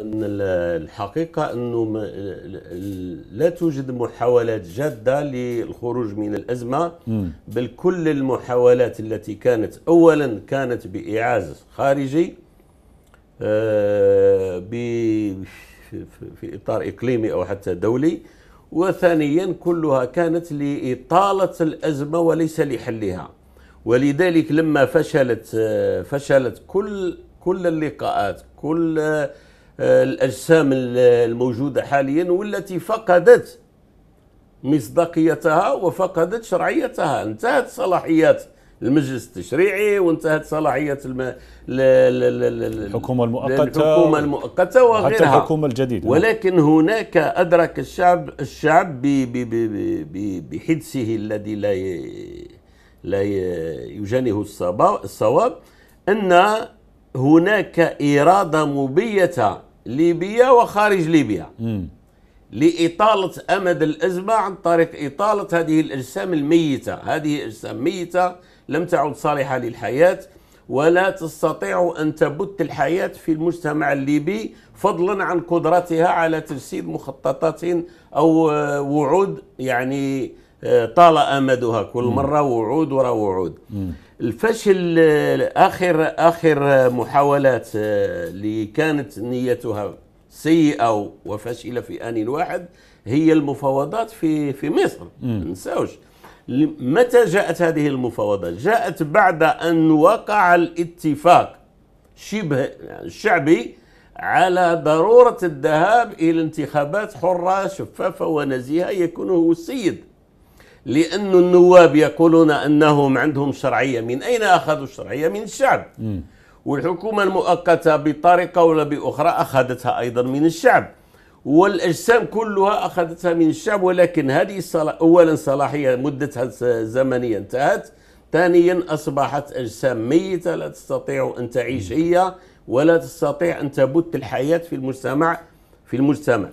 ان الحقيقه انه لا توجد محاولات جاده للخروج من الازمه بل كل المحاولات التي كانت اولا كانت بايعاز خارجي آه، في اطار اقليمي او حتى دولي وثانيا كلها كانت لاطاله الازمه وليس لحلها ولذلك لما فشلت آه، فشلت كل كل اللقاءات كل آه، الأجسام الموجودة حاليا والتي فقدت مصداقيتها وفقدت شرعيتها انتهت صلاحيات المجلس التشريعي وانتهت صلاحيات الم... ل... ل... ل... الحكومة المؤقتة الحكومة المؤقتة وغيرها حتى الحكومة الجديدة ولكن هناك أدرك الشعب الشعب ب... ب... ب... بحدسه الذي لا ي... لا ي... يجانه الصواب أن هناك إرادة مبيتة ليبيا وخارج ليبيا لإطالة أمد الأزمة عن طريق إطالة هذه الأجسام الميتة هذه أجسام ميتة لم تعد صالحة للحياة ولا تستطيع أن تبت الحياة في المجتمع الليبي فضلا عن قدرتها على تجسيد مخططات أو وعود يعني طال امدها كل مره وعود ورا وعود الفشل اخر اخر محاولات آه، اللي كانت نيتها سيئه وفشله في ان واحد هي المفاوضات في في مصر ما نساوش متى جاءت هذه المفاوضات جاءت بعد ان وقع الاتفاق شبه الشعبي على ضروره الذهاب الى انتخابات حره شفافه ونزيهه يكون هو السيد لأن النواب يقولون أنهم عندهم شرعية من أين أخذوا الشرعية من الشعب م. والحكومة المؤقتة بطريقة ولا بأخرى أخذتها أيضا من الشعب والأجسام كلها أخذتها من الشعب ولكن هذه الصلاح أولا صلاحية مدتها زمنية انتهت ثانيا أصبحت أجسام ميتة لا تستطيع أن تعيش هي ولا تستطيع أن تبت الحياة في المجتمع في المجتمع